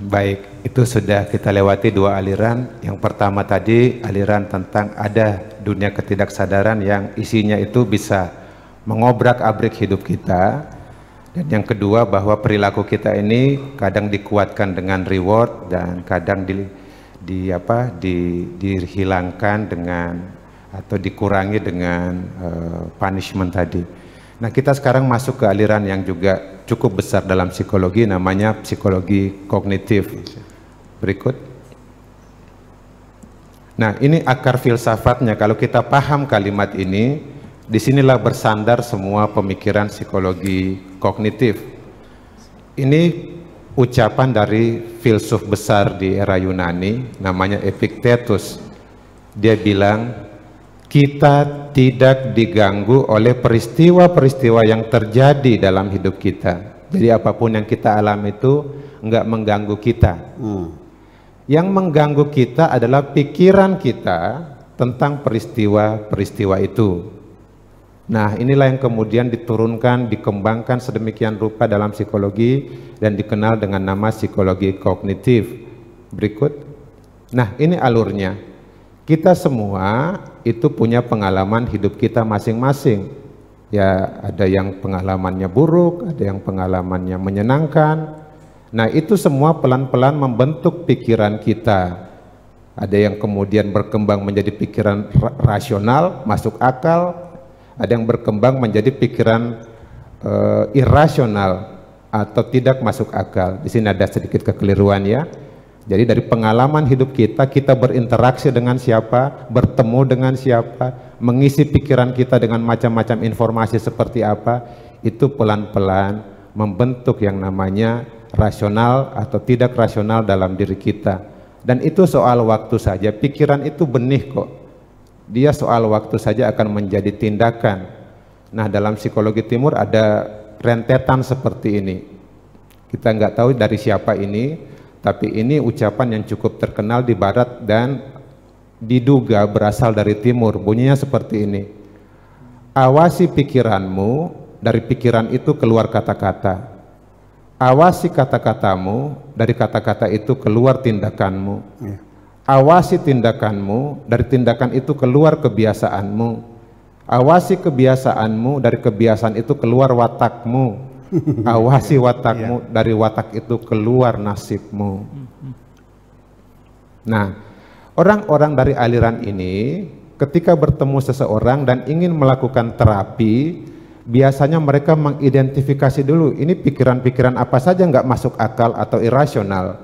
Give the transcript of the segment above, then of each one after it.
Baik, itu sudah kita lewati dua aliran. Yang pertama tadi aliran tentang ada dunia ketidaksadaran yang isinya itu bisa mengobrak-abrik hidup kita. Dan yang kedua bahwa perilaku kita ini kadang dikuatkan dengan reward dan kadang di, di apa di, dihilangkan dengan atau dikurangi dengan uh, punishment tadi. Nah, kita sekarang masuk ke aliran yang juga cukup besar dalam psikologi namanya psikologi kognitif. Berikut. Nah, ini akar filsafatnya. Kalau kita paham kalimat ini, disinilah bersandar semua pemikiran psikologi kognitif. Ini ucapan dari filsuf besar di era Yunani, namanya Epictetus. Dia bilang, kita tidak diganggu oleh peristiwa-peristiwa yang terjadi dalam hidup kita. Jadi apapun yang kita alami itu enggak mengganggu kita. Hmm. Yang mengganggu kita adalah pikiran kita tentang peristiwa-peristiwa itu. Nah, inilah yang kemudian diturunkan, dikembangkan sedemikian rupa dalam psikologi dan dikenal dengan nama psikologi kognitif. Berikut. Nah, ini alurnya. Kita semua itu punya pengalaman hidup kita masing-masing. Ya, ada yang pengalamannya buruk, ada yang pengalamannya menyenangkan. Nah, itu semua pelan-pelan membentuk pikiran kita. Ada yang kemudian berkembang menjadi pikiran rasional, masuk akal. Ada yang berkembang menjadi pikiran irasional eh, irasional atau tidak masuk akal. Di sini ada sedikit kekeliruan ya. Jadi dari pengalaman hidup kita, kita berinteraksi dengan siapa, bertemu dengan siapa, mengisi pikiran kita dengan macam-macam informasi seperti apa, itu pelan-pelan membentuk yang namanya rasional atau tidak rasional dalam diri kita. Dan itu soal waktu saja, pikiran itu benih kok. Dia soal waktu saja akan menjadi tindakan. Nah dalam psikologi timur ada rentetan seperti ini. Kita nggak tahu dari siapa ini, tapi ini ucapan yang cukup terkenal di barat dan diduga berasal dari timur. Bunyinya seperti ini. Awasi pikiranmu, dari pikiran itu keluar kata-kata. Awasi kata-katamu, dari kata-kata itu keluar tindakanmu. Ya. Awasi tindakanmu, dari tindakan itu keluar kebiasaanmu. Awasi kebiasaanmu, dari kebiasaan itu keluar watakmu awasi watakmu yeah. dari watak itu keluar nasibmu nah orang-orang dari aliran ini ketika bertemu seseorang dan ingin melakukan terapi biasanya mereka mengidentifikasi dulu ini pikiran-pikiran apa saja nggak masuk akal atau irasional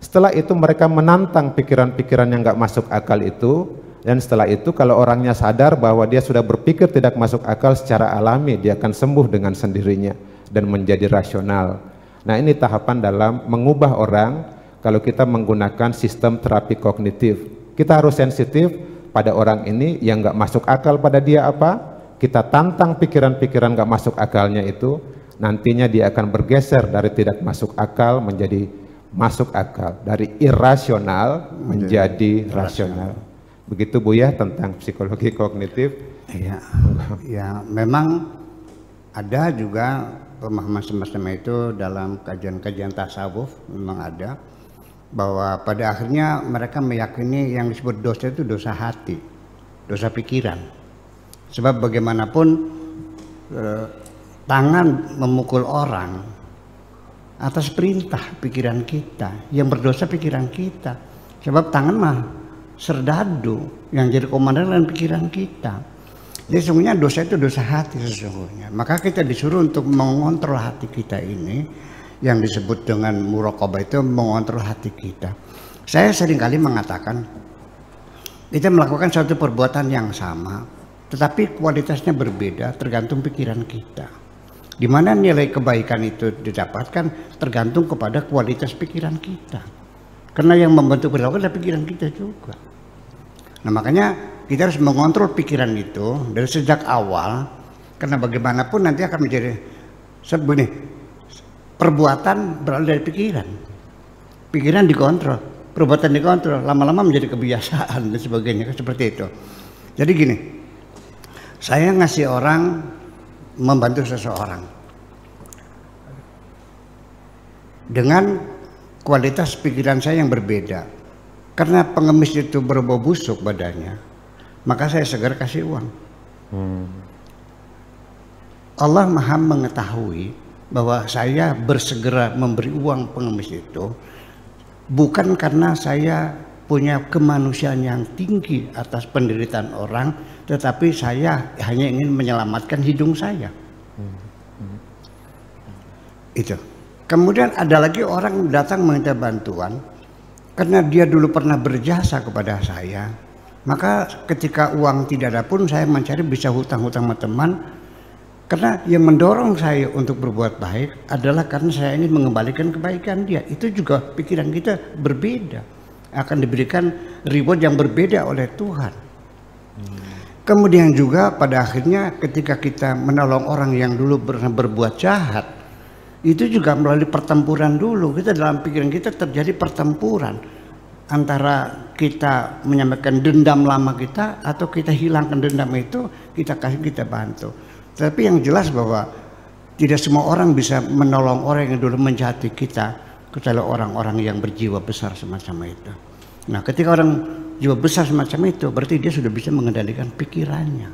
setelah itu mereka menantang pikiran-pikiran yang nggak masuk akal itu dan setelah itu kalau orangnya sadar bahwa dia sudah berpikir tidak masuk akal secara alami dia akan sembuh dengan sendirinya dan menjadi rasional. Nah, ini tahapan dalam mengubah orang kalau kita menggunakan sistem terapi kognitif. Kita harus sensitif pada orang ini yang nggak masuk akal pada dia apa, kita tantang pikiran-pikiran nggak masuk akalnya itu, nantinya dia akan bergeser dari tidak masuk akal menjadi masuk akal, dari irasional menjadi, menjadi rasional. rasional. Begitu Bu ya tentang psikologi kognitif. Ya, ya memang ada juga pemahaman semacam itu dalam kajian-kajian tasawuf memang ada bahwa pada akhirnya mereka meyakini yang disebut dosa itu dosa hati, dosa pikiran. Sebab bagaimanapun e, tangan memukul orang atas perintah pikiran kita, yang berdosa pikiran kita. Sebab tangan mah serdadu yang jadi komandan dan pikiran kita. Jadi sesungguhnya dosa itu dosa hati sesungguhnya. Maka kita disuruh untuk mengontrol hati kita ini yang disebut dengan murokobah itu mengontrol hati kita. Saya seringkali mengatakan kita melakukan suatu perbuatan yang sama tetapi kualitasnya berbeda tergantung pikiran kita. Di mana nilai kebaikan itu didapatkan tergantung kepada kualitas pikiran kita. Karena yang membentuk perilaku adalah pikiran kita juga. Nah makanya kita harus mengontrol pikiran itu dari sejak awal karena bagaimanapun nanti akan menjadi sebenih perbuatan berasal dari pikiran pikiran dikontrol perbuatan dikontrol lama-lama menjadi kebiasaan dan sebagainya kan seperti itu jadi gini saya ngasih orang membantu seseorang dengan kualitas pikiran saya yang berbeda karena pengemis itu berbau busuk badannya maka saya segera kasih uang. Hmm. Allah Maha mengetahui bahwa saya bersegera memberi uang pengemis itu bukan karena saya punya kemanusiaan yang tinggi atas penderitaan orang, tetapi saya hanya ingin menyelamatkan hidung saya. Itu. Kemudian ada lagi orang datang meminta bantuan karena dia dulu pernah berjasa kepada saya maka ketika uang tidak ada pun saya mencari bisa hutang-hutang sama teman karena yang mendorong saya untuk berbuat baik adalah karena saya ingin mengembalikan kebaikan dia. Itu juga pikiran kita berbeda. Akan diberikan reward yang berbeda oleh Tuhan. Hmm. Kemudian juga pada akhirnya ketika kita menolong orang yang dulu pernah berbuat jahat, itu juga melalui pertempuran dulu. Kita dalam pikiran kita terjadi pertempuran antara kita menyampaikan dendam lama kita atau kita hilangkan dendam itu kita kasih kita bantu tapi yang jelas bahwa tidak semua orang bisa menolong orang yang dulu menjahati kita kecuali orang-orang yang berjiwa besar semacam itu nah ketika orang jiwa besar semacam itu berarti dia sudah bisa mengendalikan pikirannya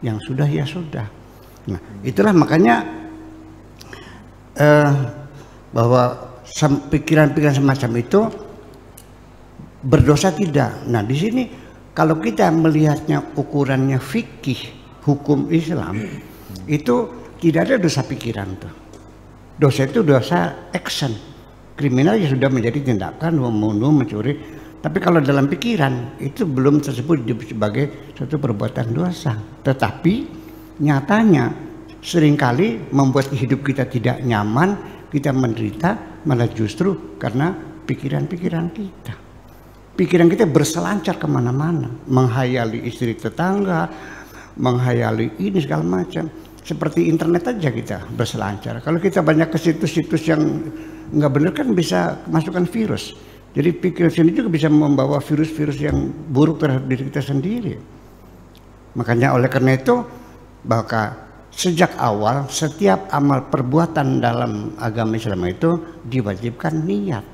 yang sudah ya sudah nah itulah makanya eh, bahwa pikiran-pikiran semacam itu berdosa tidak. Nah di sini kalau kita melihatnya ukurannya fikih hukum Islam itu tidak ada dosa pikiran tuh. Dosa itu dosa action. Kriminal yang sudah menjadi tindakan membunuh, mencuri. Tapi kalau dalam pikiran itu belum tersebut sebagai satu perbuatan dosa. Tetapi nyatanya seringkali membuat hidup kita tidak nyaman, kita menderita malah justru karena pikiran-pikiran kita pikiran kita berselancar kemana-mana, menghayali istri tetangga, menghayali ini segala macam. Seperti internet aja kita berselancar. Kalau kita banyak ke situs-situs yang nggak benar kan bisa masukkan virus. Jadi pikiran sini juga bisa membawa virus-virus yang buruk terhadap diri kita sendiri. Makanya oleh karena itu maka sejak awal setiap amal perbuatan dalam agama Islam itu diwajibkan niat.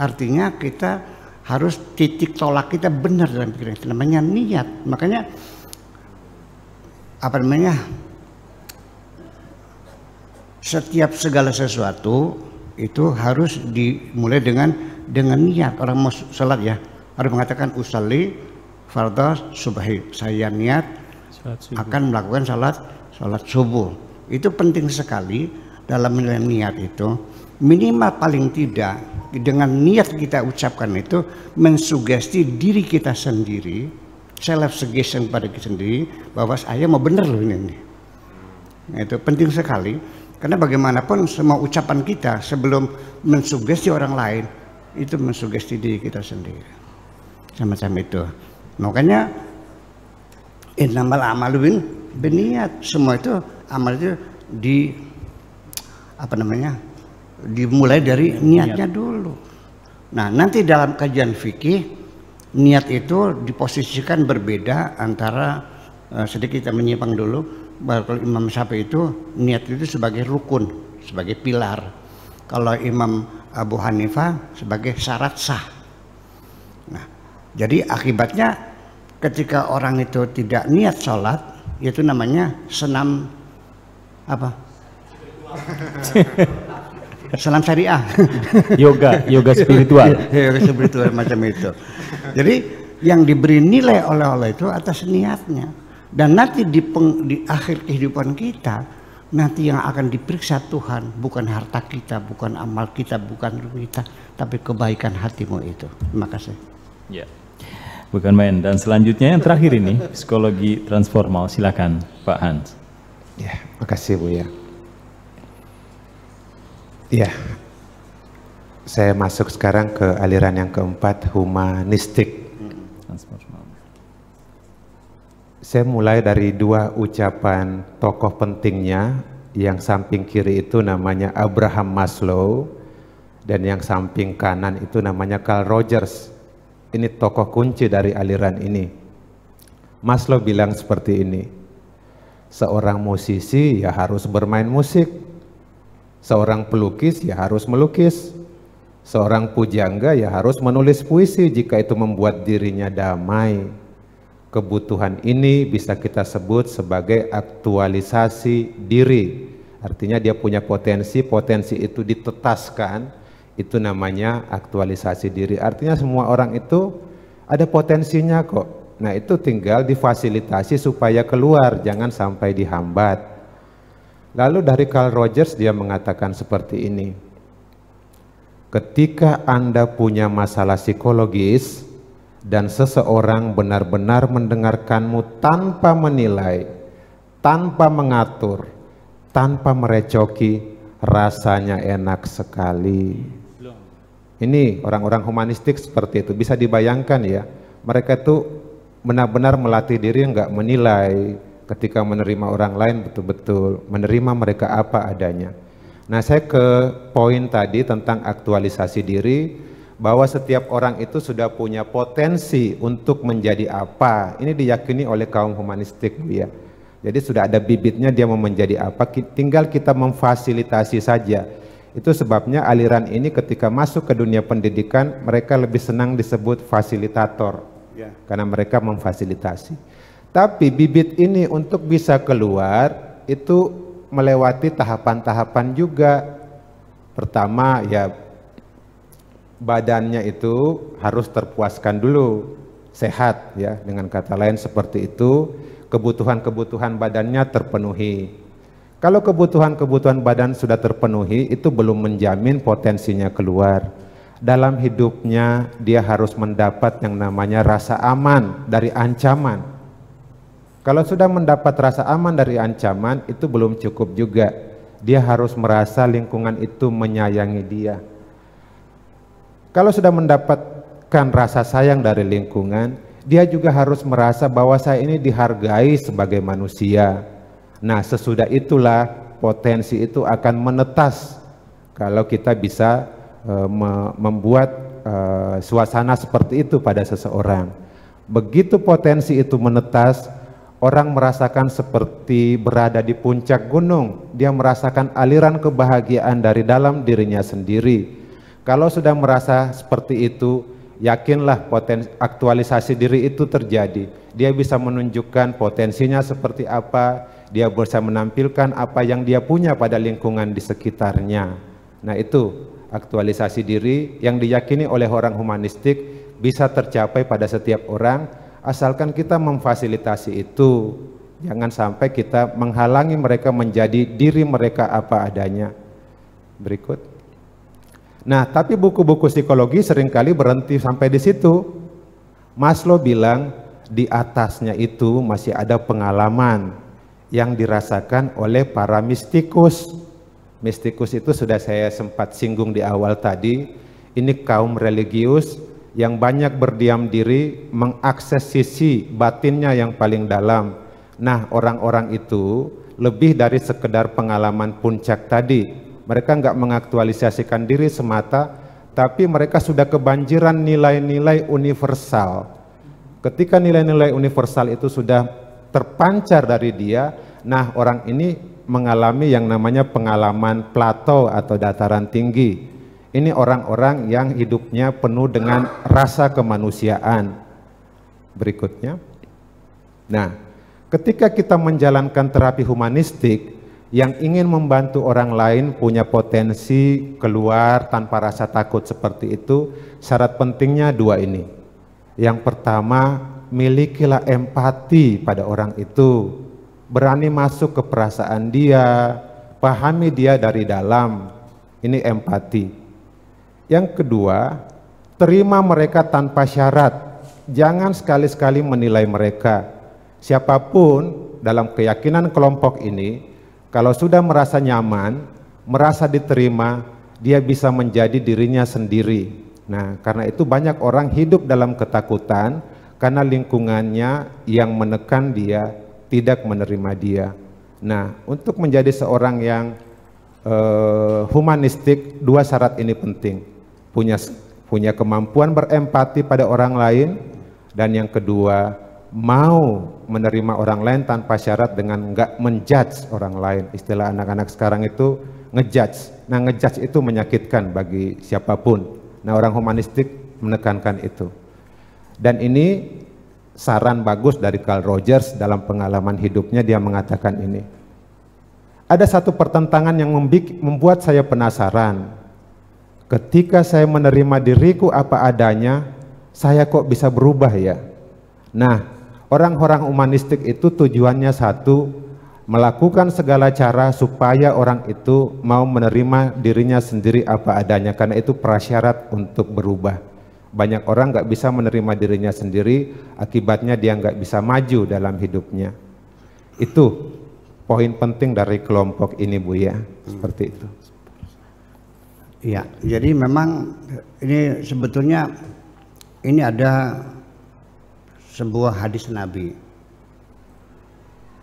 Artinya kita harus titik tolak kita benar dalam pikiran kita namanya niat makanya apa namanya setiap segala sesuatu itu harus dimulai dengan dengan niat orang mau sholat ya harus mengatakan usali fardhu subhi saya niat akan melakukan salat salat subuh itu penting sekali dalam menilai niat itu minimal paling tidak dengan niat kita ucapkan itu mensugesti diri kita sendiri self suggestion pada kita sendiri bahwa saya mau bener loh ini, ini. Nah, itu penting sekali karena bagaimanapun semua ucapan kita sebelum mensugesti orang lain itu mensugesti diri kita sendiri sama-sama itu makanya innamal amalwin berniat semua itu amal itu di apa namanya dimulai dari niatnya niat. dulu. Nah nanti dalam kajian fikih niat itu diposisikan berbeda antara uh, sedikit kita menyimpang dulu kalau Imam Syafi'i itu niat itu sebagai rukun, sebagai pilar. Kalau Imam Abu Hanifah sebagai syarat sah. Nah, jadi akibatnya ketika orang itu tidak niat sholat, itu namanya senam apa? Salam syariah. yoga, yoga spiritual. Iya, yoga spiritual macam itu. Jadi yang diberi nilai oleh Allah itu atas niatnya. Dan nanti di, peng, di akhir kehidupan kita, nanti yang akan diperiksa Tuhan bukan harta kita, bukan amal kita, bukan kita, tapi kebaikan hatimu itu. Terima kasih. Ya. Bukan main. Dan selanjutnya yang terakhir ini psikologi transformal. Silakan Pak Hans. Ya, terima kasih Bu ya. Ya, saya masuk sekarang ke aliran yang keempat, humanistik. Saya mulai dari dua ucapan tokoh pentingnya, yang samping kiri itu namanya Abraham Maslow, dan yang samping kanan itu namanya Carl Rogers. Ini tokoh kunci dari aliran ini. Maslow bilang seperti ini, seorang musisi ya harus bermain musik, Seorang pelukis ya harus melukis. Seorang pujangga ya harus menulis puisi jika itu membuat dirinya damai. Kebutuhan ini bisa kita sebut sebagai aktualisasi diri. Artinya dia punya potensi, potensi itu ditetaskan, itu namanya aktualisasi diri. Artinya semua orang itu ada potensinya kok. Nah itu tinggal difasilitasi supaya keluar, jangan sampai dihambat. Lalu dari Carl Rogers dia mengatakan seperti ini. Ketika Anda punya masalah psikologis dan seseorang benar-benar mendengarkanmu tanpa menilai, tanpa mengatur, tanpa merecoki, rasanya enak sekali. Ini orang-orang humanistik seperti itu, bisa dibayangkan ya. Mereka itu benar-benar melatih diri nggak menilai, ketika menerima orang lain betul-betul menerima mereka apa adanya. Nah, saya ke poin tadi tentang aktualisasi diri bahwa setiap orang itu sudah punya potensi untuk menjadi apa. Ini diyakini oleh kaum humanistik, Bu ya. Jadi sudah ada bibitnya dia mau menjadi apa, tinggal kita memfasilitasi saja. Itu sebabnya aliran ini ketika masuk ke dunia pendidikan, mereka lebih senang disebut fasilitator. Ya. Karena mereka memfasilitasi. Tapi bibit ini untuk bisa keluar itu melewati tahapan-tahapan juga. Pertama ya badannya itu harus terpuaskan dulu, sehat ya dengan kata lain seperti itu kebutuhan-kebutuhan badannya terpenuhi. Kalau kebutuhan-kebutuhan badan sudah terpenuhi, itu belum menjamin potensinya keluar. Dalam hidupnya, dia harus mendapat yang namanya rasa aman dari ancaman. Kalau sudah mendapat rasa aman dari ancaman, itu belum cukup juga. Dia harus merasa lingkungan itu menyayangi dia. Kalau sudah mendapatkan rasa sayang dari lingkungan, dia juga harus merasa bahwa saya ini dihargai sebagai manusia. Nah, sesudah itulah potensi itu akan menetas kalau kita bisa e, membuat e, suasana seperti itu pada seseorang. Begitu potensi itu menetas, orang merasakan seperti berada di puncak gunung. Dia merasakan aliran kebahagiaan dari dalam dirinya sendiri. Kalau sudah merasa seperti itu, yakinlah potensi aktualisasi diri itu terjadi. Dia bisa menunjukkan potensinya seperti apa, dia bisa menampilkan apa yang dia punya pada lingkungan di sekitarnya. Nah, itu aktualisasi diri yang diyakini oleh orang humanistik bisa tercapai pada setiap orang asalkan kita memfasilitasi itu jangan sampai kita menghalangi mereka menjadi diri mereka apa adanya berikut nah tapi buku-buku psikologi seringkali berhenti sampai di situ Maslow bilang di atasnya itu masih ada pengalaman yang dirasakan oleh para mistikus mistikus itu sudah saya sempat singgung di awal tadi ini kaum religius yang banyak berdiam diri mengakses sisi batinnya yang paling dalam. Nah, orang-orang itu lebih dari sekedar pengalaman puncak tadi. Mereka nggak mengaktualisasikan diri semata, tapi mereka sudah kebanjiran nilai-nilai universal. Ketika nilai-nilai universal itu sudah terpancar dari dia, nah orang ini mengalami yang namanya pengalaman plato atau dataran tinggi ini orang-orang yang hidupnya penuh dengan rasa kemanusiaan. Berikutnya. Nah, ketika kita menjalankan terapi humanistik yang ingin membantu orang lain punya potensi keluar tanpa rasa takut seperti itu, syarat pentingnya dua ini. Yang pertama, milikilah empati pada orang itu. Berani masuk ke perasaan dia, pahami dia dari dalam. Ini empati. Yang kedua, terima mereka tanpa syarat. Jangan sekali-sekali menilai mereka. Siapapun dalam keyakinan kelompok ini, kalau sudah merasa nyaman, merasa diterima, dia bisa menjadi dirinya sendiri. Nah, karena itu banyak orang hidup dalam ketakutan karena lingkungannya yang menekan dia, tidak menerima dia. Nah, untuk menjadi seorang yang uh, humanistik, dua syarat ini penting punya punya kemampuan berempati pada orang lain dan yang kedua mau menerima orang lain tanpa syarat dengan nggak menjudge orang lain. Istilah anak-anak sekarang itu ngejudge. Nah ngejudge itu menyakitkan bagi siapapun. Nah orang humanistik menekankan itu. Dan ini saran bagus dari Carl Rogers dalam pengalaman hidupnya dia mengatakan ini. Ada satu pertentangan yang membuat saya penasaran ketika saya menerima diriku apa adanya, saya kok bisa berubah ya? Nah, orang-orang humanistik itu tujuannya satu, melakukan segala cara supaya orang itu mau menerima dirinya sendiri apa adanya, karena itu prasyarat untuk berubah. Banyak orang nggak bisa menerima dirinya sendiri, akibatnya dia nggak bisa maju dalam hidupnya. Itu poin penting dari kelompok ini Bu ya, seperti itu. Iya, jadi memang eh, ini sebetulnya ini ada sebuah hadis Nabi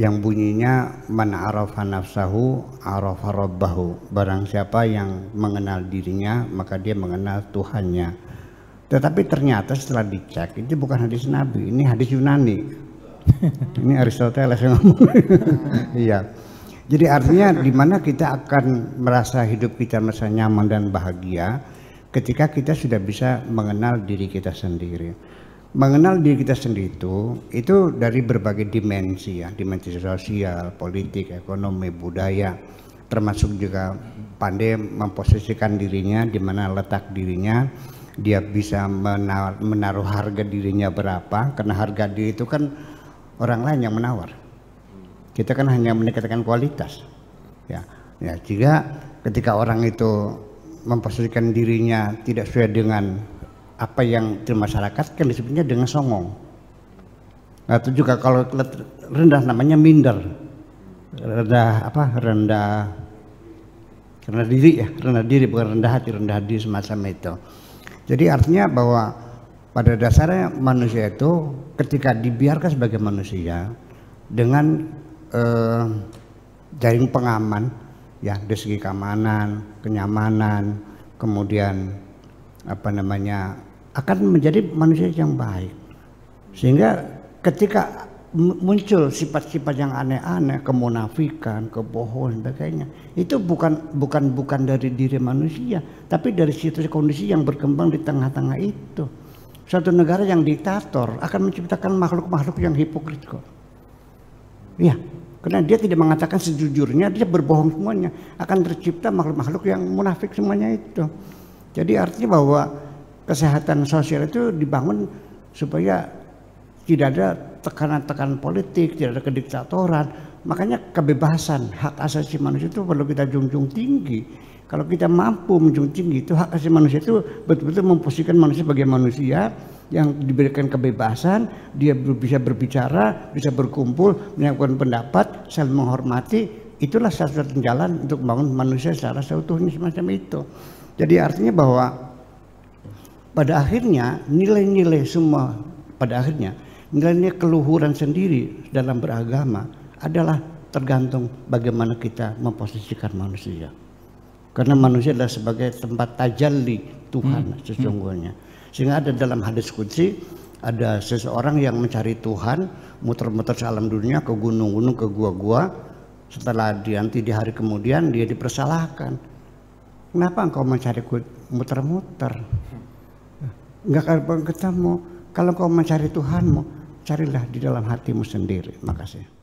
yang bunyinya man arafa nafsahu arafa rabbahu barang siapa yang mengenal dirinya maka dia mengenal Tuhannya tetapi ternyata setelah dicek itu bukan hadis Nabi ini hadis Yunani ini Aristoteles yang ngomong iya jadi artinya di mana kita akan merasa hidup kita merasa nyaman dan bahagia ketika kita sudah bisa mengenal diri kita sendiri. Mengenal diri kita sendiri itu itu dari berbagai dimensi ya, dimensi sosial, politik, ekonomi, budaya, termasuk juga pandai memposisikan dirinya di mana letak dirinya, dia bisa menaruh harga dirinya berapa karena harga diri itu kan orang lain yang menawar kita kan hanya mendekatkan kualitas. Ya, ya jika ketika orang itu memposisikan dirinya tidak sesuai dengan apa yang di masyarakat kan disebutnya dengan songong. Atau nah, juga kalau rendah namanya minder. Rendah apa? Rendah karena diri ya, rendah diri bukan rendah hati, rendah diri semacam itu. Jadi artinya bahwa pada dasarnya manusia itu ketika dibiarkan sebagai manusia dengan eh, jaring pengaman ya dari segi keamanan, kenyamanan, kemudian apa namanya akan menjadi manusia yang baik. Sehingga ketika muncul sifat-sifat yang aneh-aneh, kemunafikan, kebohongan, sebagainya. Itu bukan bukan bukan dari diri manusia, tapi dari situasi kondisi yang berkembang di tengah-tengah itu. Suatu negara yang diktator akan menciptakan makhluk-makhluk yang hipokrit kok. Iya, karena dia tidak mengatakan sejujurnya, dia berbohong semuanya. Akan tercipta makhluk-makhluk yang munafik semuanya itu. Jadi artinya bahwa kesehatan sosial itu dibangun supaya tidak ada tekanan-tekanan politik, tidak ada kediktatoran. Makanya kebebasan, hak asasi manusia itu perlu kita junjung tinggi. Kalau kita mampu menjunjung tinggi itu hak asasi manusia itu betul-betul memposisikan manusia sebagai manusia yang diberikan kebebasan, dia bisa berbicara, bisa berkumpul, menyampaikan pendapat, saling menghormati. Itulah satu jalan untuk membangun manusia secara seutuhnya semacam itu. Jadi artinya bahwa pada akhirnya nilai-nilai semua pada akhirnya nilainya keluhuran sendiri dalam beragama adalah tergantung bagaimana kita memposisikan manusia. Karena manusia adalah sebagai tempat tajalli Tuhan hmm. hmm. sesungguhnya. Hmm sehingga ada dalam hadis kunci ada seseorang yang mencari Tuhan muter-muter salam dunia ke gunung-gunung ke gua-gua setelah dianti di hari kemudian dia dipersalahkan kenapa engkau mencari muter-muter nggak akan ketemu kalau engkau mencari Tuhanmu carilah di dalam hatimu sendiri makasih